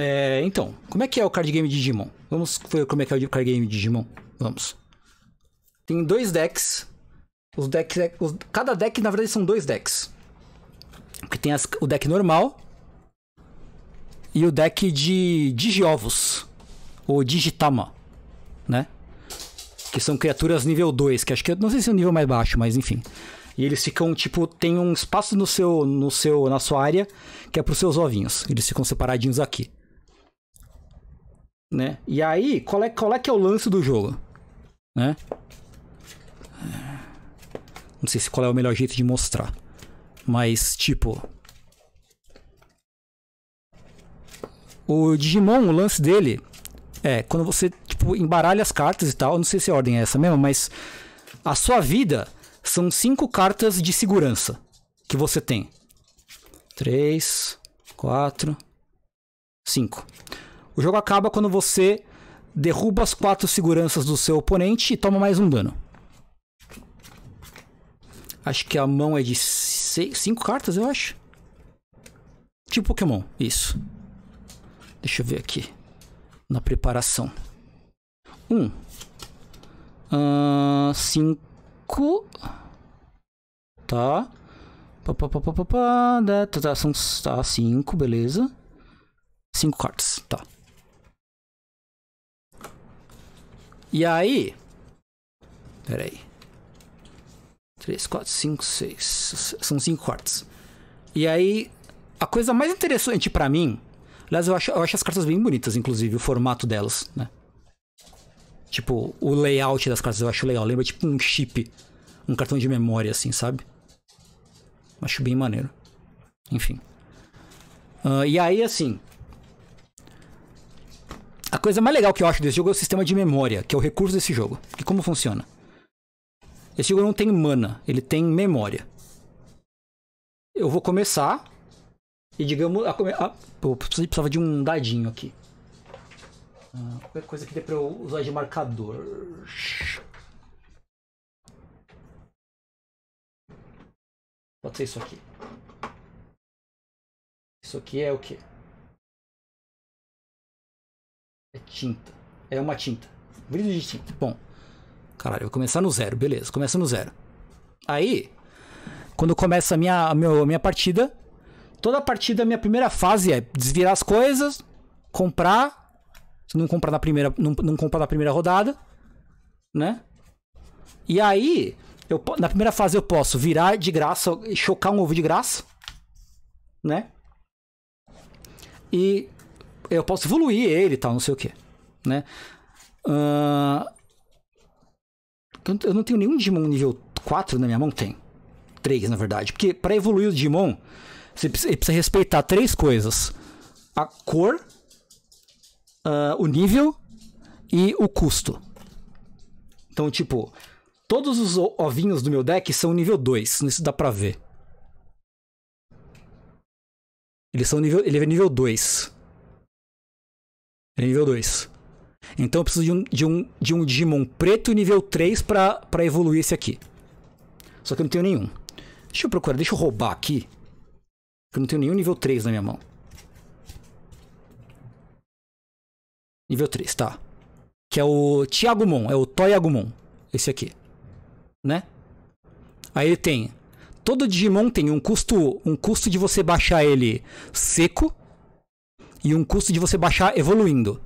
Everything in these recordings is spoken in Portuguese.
É, então, como é que é o card game de Digimon? Vamos ver como é que é o card game de Digimon. Vamos. Tem dois decks. Os decks, os, cada deck, na verdade, são dois decks. Que tem as, o deck normal e o deck de Digiovos, ou Digitama, né? Que são criaturas nível 2, que acho que não sei se é o nível mais baixo, mas enfim. E eles ficam, tipo, tem um espaço no seu, no seu, na sua área que é para os seus ovinhos. Eles ficam separadinhos aqui. Né? E aí, qual é, qual é que é o lance do jogo? Né? É. Não sei se qual é o melhor jeito de mostrar. Mas, tipo. O Digimon, o lance dele é quando você tipo, embaralha as cartas e tal. Não sei se a ordem é essa mesmo, mas a sua vida são cinco cartas de segurança que você tem: três, quatro, cinco. O jogo acaba quando você derruba as quatro seguranças do seu oponente e toma mais um dano. Acho que a mão é de seis, cinco cartas, eu acho. Tipo Pokémon, isso. Deixa eu ver aqui. Na preparação. Um. Uh, cinco. Tá. Pá, pá, pá, pá, pá, tá, tá, são tá, cinco, beleza. Cinco cartas, tá. E aí. pera aí 3, 4, 5, 6. São 5 cortes. E aí, a coisa mais interessante para mim. Aliás, eu acho, eu acho as cartas bem bonitas, inclusive, o formato delas, né? Tipo, o layout das cartas eu acho legal. Lembra tipo um chip, um cartão de memória, assim, sabe? Acho bem maneiro. Enfim. Uh, e aí, assim, a coisa mais legal que eu acho desse jogo é o sistema de memória, que é o recurso desse jogo. E como funciona? Esse jogo não tem mana, ele tem memória. Eu vou começar. E digamos. A, a, eu precisava de um dadinho aqui. Ah, qualquer coisa que dê pra eu usar de marcador. Pode ser isso aqui. Isso aqui é o quê? É tinta. É uma tinta. Vidro de tinta. Bom. Caralho, eu vou começar no zero, beleza. Começa no zero. Aí, quando começa a minha, a minha, a minha partida, toda a partida, a minha primeira fase é desvirar as coisas, comprar. Se não comprar na primeira, não, não comprar na primeira rodada, né? E aí, eu, na primeira fase eu posso virar de graça, chocar um ovo de graça, né? E eu posso evoluir ele e tal, não sei o né? que, né? Uh, eu não tenho nenhum Digimon nível 4 na minha mão? Tem. três na verdade. Porque para evoluir o Digimon, você precisa respeitar três coisas: a cor, uh, o nível e o custo. Então, tipo, todos os ovinhos do meu deck são nível 2, isso dá pra ver. Eles são nível, ele é nível 2. É nível 2. Então eu preciso de um, de um, de um Digimon preto nível 3 pra, pra evoluir esse aqui. Só que eu não tenho nenhum. Deixa eu procurar, deixa eu roubar aqui. Eu não tenho nenhum nível 3 na minha mão. Nível 3, tá. Que é o Tiagumon, é o Toyagumon. Esse aqui. Né? Aí ele tem. Todo Digimon tem um custo, um custo de você baixar ele seco e um custo de você baixar evoluindo.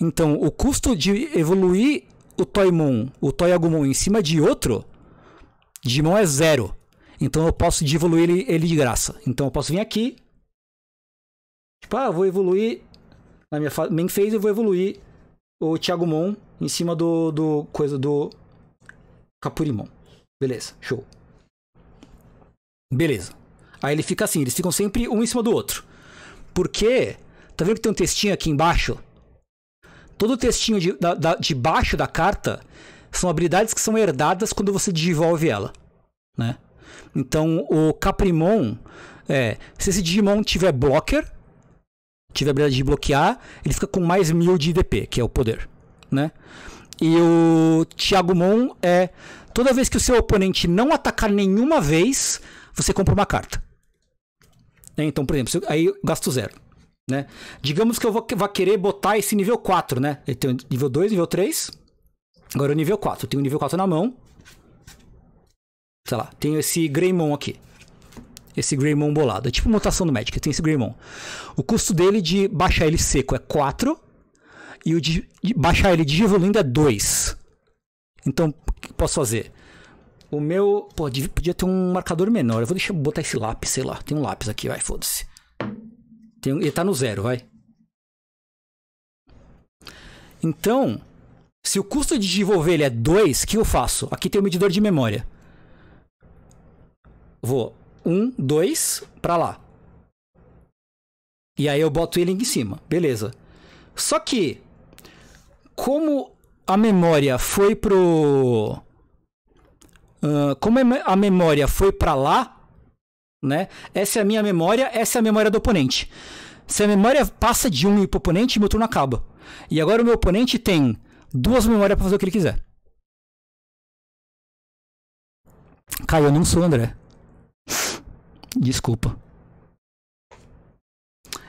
Então, o custo de evoluir o Toymon, o Toyagumon em cima de outro Digimon é zero. Então eu posso evoluir ele, ele de graça. Então eu posso vir aqui. Tipo, ah, eu vou evoluir. Na minha main phase eu vou evoluir o Tiagumon em cima do, do coisa do Capurimon. Beleza, show. Beleza. Aí ele fica assim, eles ficam sempre um em cima do outro. Porque Tá vendo que tem um textinho aqui embaixo? Todo o textinho de, da, da, de baixo da carta são habilidades que são herdadas quando você desenvolve ela, né? Então, o Caprimon é, se esse Digimon tiver blocker, tiver habilidade de bloquear, ele fica com mais mil de IDP, que é o poder, né? E o Thiagomon é toda vez que o seu oponente não atacar nenhuma vez, você compra uma carta. Né? Então, por exemplo, aí gasto zero né? Digamos que eu vou, querer botar esse nível 4, né? Eu tenho nível 2, nível 3. Agora o nível 4. Eu tenho o nível 4 na mão. Sei lá, tenho esse Greymon aqui. Esse Greymon bolado. É tipo mutação do Magic, tem esse Greymon. O custo dele de baixar ele seco é 4. E o de, de baixar ele digivolindo é 2. Então, o que posso fazer? O meu. Pô, podia ter um marcador menor. Eu vou deixar botar esse lápis, sei lá. Tem um lápis aqui, vai, foda-se. Tem, ele tá no zero, vai. Então, se o custo de desenvolver ele é 2, o que eu faço? Aqui tem o um medidor de memória. Vou 1, 2 para lá. E aí eu boto ele em cima, beleza. Só que, como a memória foi pro. Uh, como a memória foi para lá, né? Essa é a minha memória, essa é a memória do oponente. Se a memória passa de 1 um pro oponente, meu turno acaba. E agora o meu oponente tem duas memórias para fazer o que ele quiser. Caio, eu não sou André. Desculpa.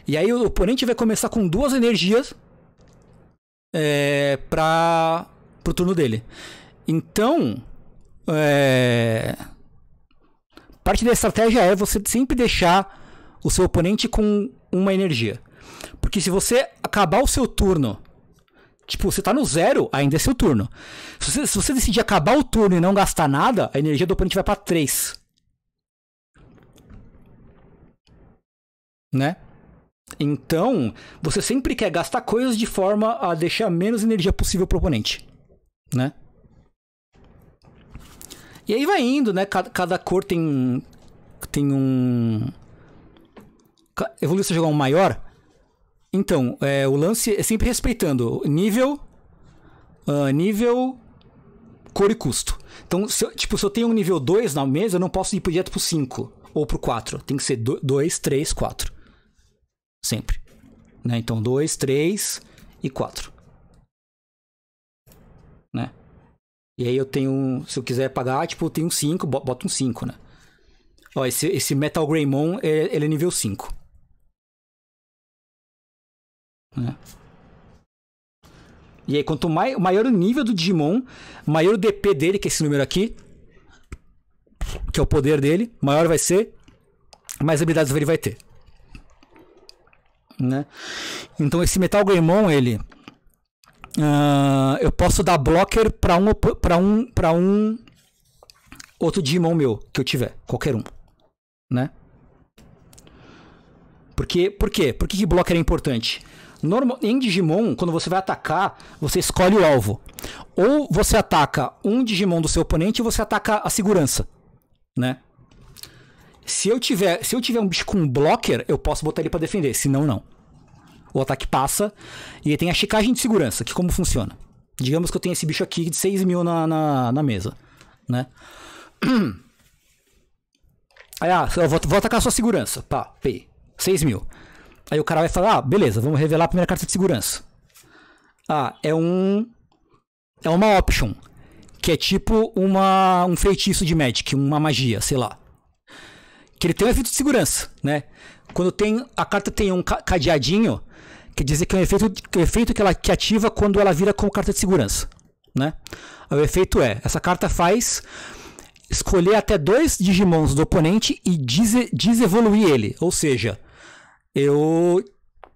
E aí o oponente vai começar com duas energias é, para o turno dele. Então, é, Parte da estratégia é você sempre deixar o seu oponente com uma energia. Porque se você acabar o seu turno, tipo, você tá no zero, ainda é seu turno. Se você, se você decidir acabar o turno e não gastar nada, a energia do oponente vai para 3. Né? Então, você sempre quer gastar coisas de forma a deixar menos energia possível pro oponente, né? E aí vai indo, né? Cada, cada cor tem. Tem um. Evoluiu se jogar um maior. Então, é, o lance é sempre respeitando nível. Uh, nível. Cor e custo. Então, se eu, tipo, se eu tenho um nível 2 na mesa, eu não posso ir pro direto pro 5 ou pro 4. Tem que ser 2, 3, 4. Sempre. Né? Então, 2, 3 e 4. Né? E aí eu tenho, um, se eu quiser pagar, tipo, eu tenho um 5, boto um 5, né? Ó, esse, esse Metal Greymon, é, ele é nível 5. Né? E aí, quanto mai, maior o nível do Digimon, maior o DP dele, que é esse número aqui, que é o poder dele, maior vai ser, mais habilidades ele vai ter. Né? Então esse Metal Greymon, ele ah, eu posso dar blocker para um para um para um outro Digimon meu que eu tiver, qualquer um, né? Porque por quê? Por que, que blocker é importante? Normal, em Digimon, quando você vai atacar, você escolhe o alvo. Ou você ataca um Digimon do seu oponente ou você ataca a segurança, né? Se eu tiver, se eu tiver um bicho com um blocker, eu posso botar ele para defender, senão não o ataque passa. E aí tem a checagem de segurança, que como funciona. Digamos que eu tenho esse bicho aqui de 6 mil na, na, na mesa, né? Aí, ah, eu vou, vou atacar a sua segurança. Pá, P. 6 mil. Aí o cara vai falar, ah, beleza, vamos revelar a primeira carta de segurança. Ah, é um... É uma option. Que é tipo uma, um feitiço de Magic, uma magia, sei lá. Que ele tem um efeito de segurança, né? Quando tem a carta tem um cadeadinho, quer dizer que é um efeito, que é um efeito que ela que ativa quando ela vira como carta de segurança, né? O efeito é, essa carta faz escolher até dois Digimons do oponente e desevoluir ele, ou seja, eu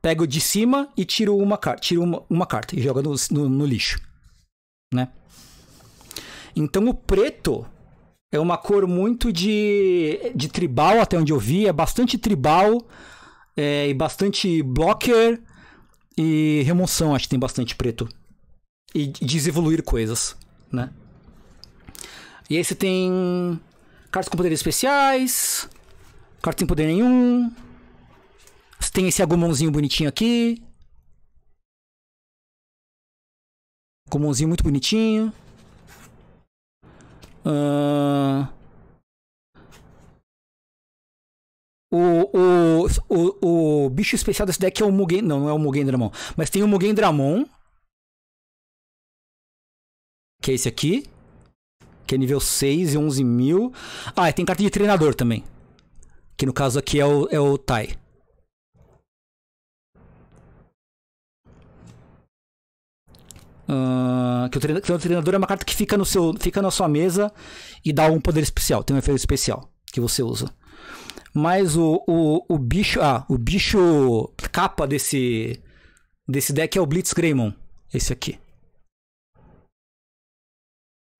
pego de cima e tiro uma carta, tiro uma, uma carta e jogo no, no, no lixo, né? Então o preto é uma cor muito de, de tribal, até onde eu vi. É bastante tribal é, e bastante blocker e remoção. Acho que tem bastante preto. E desevoluir coisas, né? E aí você tem cartas com poderes especiais, carta sem poder nenhum. Você tem esse agumãozinho bonitinho aqui. Agumãozinho muito bonitinho. Ah, o, o, o, o bicho especial desse deck é o Mugen. Não, não é o Mugen Dramon. Mas tem o Mugen Dramon. Que é esse aqui. Que é nível 6 e 11 mil. Ah, e tem carta de treinador também. Que no caso aqui é o, é o Tai. Ah, que, o treinador, que o treinador é uma carta que fica, no seu, fica na sua mesa e dá um poder especial, tem um efeito especial que você usa. Mas o, o, o bicho. Ah, o bicho capa desse, desse deck é o Blitz Greymon. Esse aqui.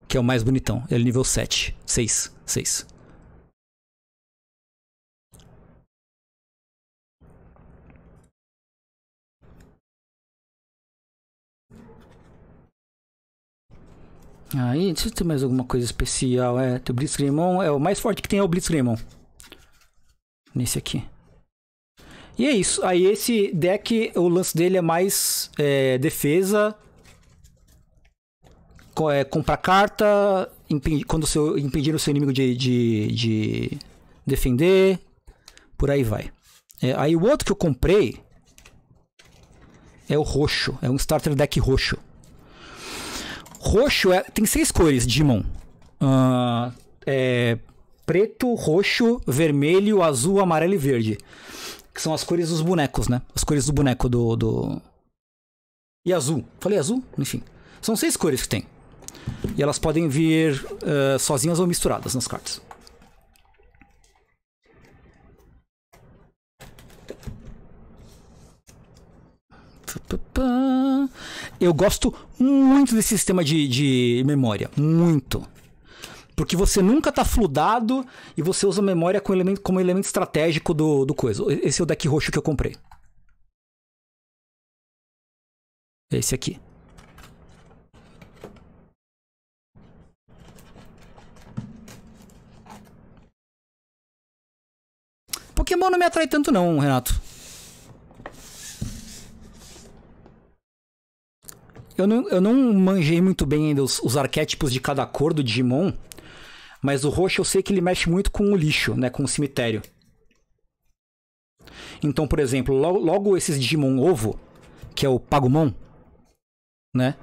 Que é o mais bonitão. Ele é nível 7. 6. 6. Aí, ah, deixa eu ter mais alguma coisa especial. É, tem o Blitzkrieg é o mais forte que tem é o Blitzkrieg Nesse aqui. E é isso. Aí esse deck, o lance dele é mais é, defesa, é, comprar carta, impedir, quando seu, impedir o seu inimigo de, de, de defender, por aí vai. É, aí o outro que eu comprei é o roxo, é um starter deck roxo. Roxo é, tem seis cores, Digimon. Uh, é, preto, roxo, vermelho, azul, amarelo e verde. Que são as cores dos bonecos, né? As cores do boneco do. do... E azul. Falei azul? Enfim. São seis cores que tem. E elas podem vir uh, sozinhas ou misturadas nas cartas. Eu gosto muito desse sistema de, de memória. Muito. Porque você nunca tá fludado e você usa memória como elemento, como elemento estratégico do, do coisa. Esse é o deck roxo que eu comprei. Esse aqui. Pokémon não me atrai tanto não, Renato. Eu não, eu não manjei muito bem ainda os, os arquétipos de cada cor do Digimon, mas o roxo eu sei que ele mexe muito com o lixo, né? Com o cemitério. Então, por exemplo, logo, logo esses Digimon ovo, que é o Pagumon, né?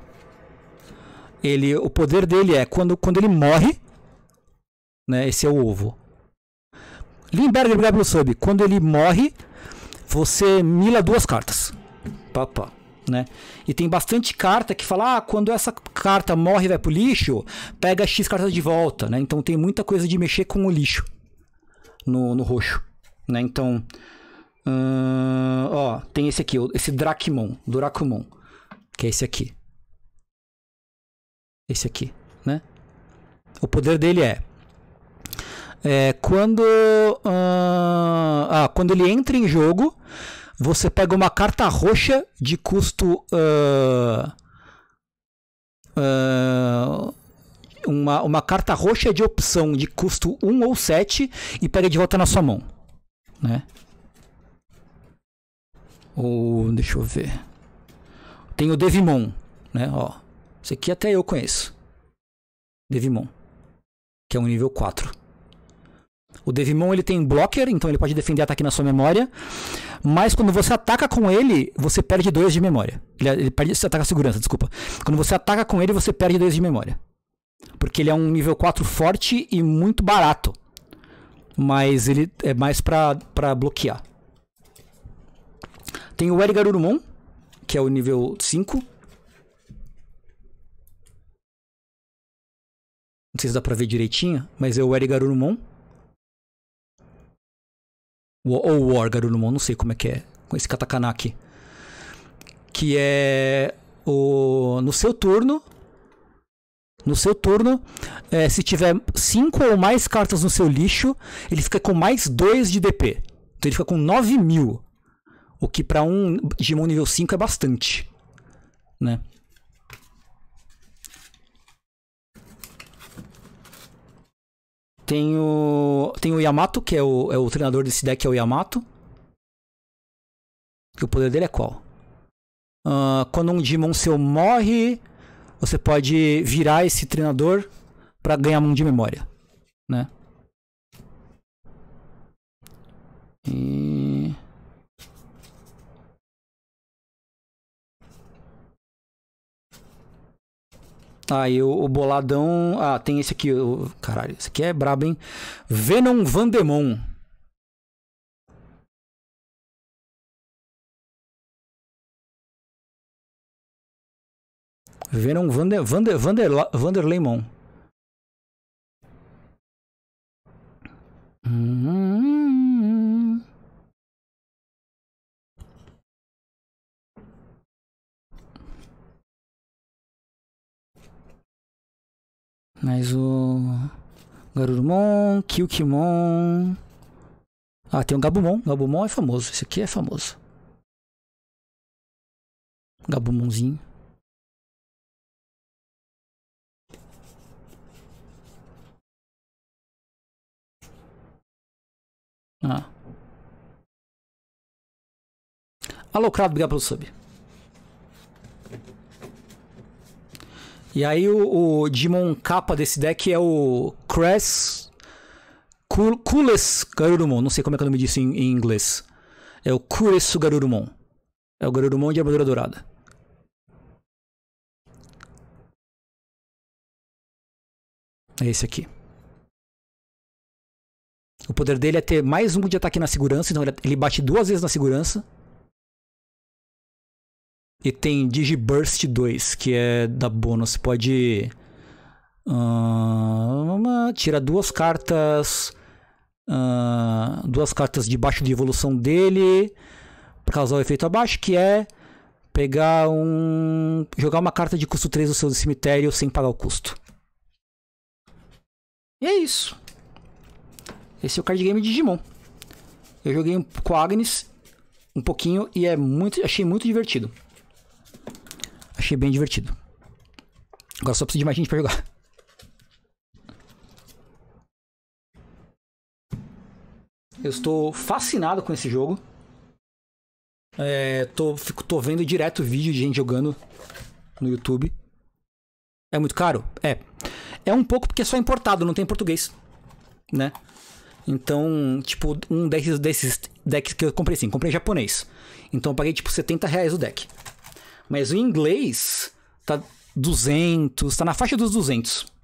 Ele, o poder dele é quando, quando ele morre, né? Esse é o ovo. Limberg, obrigado pelo sub. Quando ele morre, você mila duas cartas. Papá né? E tem bastante carta que fala, ah, quando essa carta morre e vai pro lixo, pega X cartas de volta, né? Então tem muita coisa de mexer com o lixo no, no roxo, né? Então, hum, ó, tem esse aqui, esse dracmon Durakumon, que é esse aqui. Esse aqui, né? O poder dele é... é quando... Hum, ah, quando ele entra em jogo você pega uma carta roxa de custo. Uh, uh, uma, uma carta roxa de opção de custo 1 ou 7 e pega de volta na sua mão. Né? Ou deixa eu ver. Tem o Devimon. Né? Ó, esse aqui até eu conheço. Devimon. Que é um nível 4. O Devimon ele tem blocker, então ele pode defender ataque na sua memória. Mas quando você ataca com ele, você perde 2 de memória. Ele, ele perde, você ataca segurança, desculpa. Quando você ataca com ele, você perde 2 de memória. Porque ele é um nível 4 forte e muito barato. Mas ele é mais pra, pra bloquear. Tem o Erigar que é o nível 5. Não sei se dá pra ver direitinho, mas é o Erigar ou Wargarurumon, não sei como é que é, com esse katakana aqui. Que é o, no seu turno. No seu turno, é, se tiver 5 ou mais cartas no seu lixo, ele fica com mais 2 de DP. Então ele fica com 9 mil. O que para um Digimon nível 5 é bastante. Né? Tem o, tem o Yamato, que é o, é o treinador desse deck, é o Yamato. O poder dele é qual? Uh, quando um Demon seu morre, você pode virar esse treinador para ganhar um de memória, né? Aí o, boladão. Ah, tem esse aqui. O, caralho, esse aqui é brabo, hein? Venom Vandemon. Venom Vander, Vander, Vander, Vanderleymon. Mas o. Garurumon, Kyukimon. Ah, tem o Gabumon. Gabumon é famoso. Esse aqui é famoso. Gabumonzinho. Ah. Alocrado, obrigado pelo sub. E aí o, o Digimon capa desse deck é o Cress Kules Garurumon. Não sei como é que é o nome disso em, em inglês. É o Kuresu Garurumon. É o Garurumon de armadura dourada. É esse aqui. O poder dele é ter mais um de ataque na segurança, então ele bate duas vezes na segurança. E tem Digiburst 2, que é da bônus. Você pode uh, tirar duas cartas. Uh, duas cartas debaixo de evolução dele. Pra causar o efeito abaixo, que é pegar um. jogar uma carta de custo 3 do seu cemitério sem pagar o custo. E é isso. Esse é o card game de Digimon. Eu joguei com a Agnes um pouquinho e é muito, achei muito divertido. Achei bem divertido. Agora só preciso de mais gente pra jogar. Eu estou fascinado com esse jogo. É, tô, fico, tô vendo direto vídeo de gente jogando no YouTube. É muito caro? É. É um pouco porque é só importado, não tem português. Né? Então, tipo, um desses, desses decks que eu comprei sim, comprei japonês. Então eu paguei tipo 70 reais o deck. Mas o inglês tá 200, tá na faixa dos 200.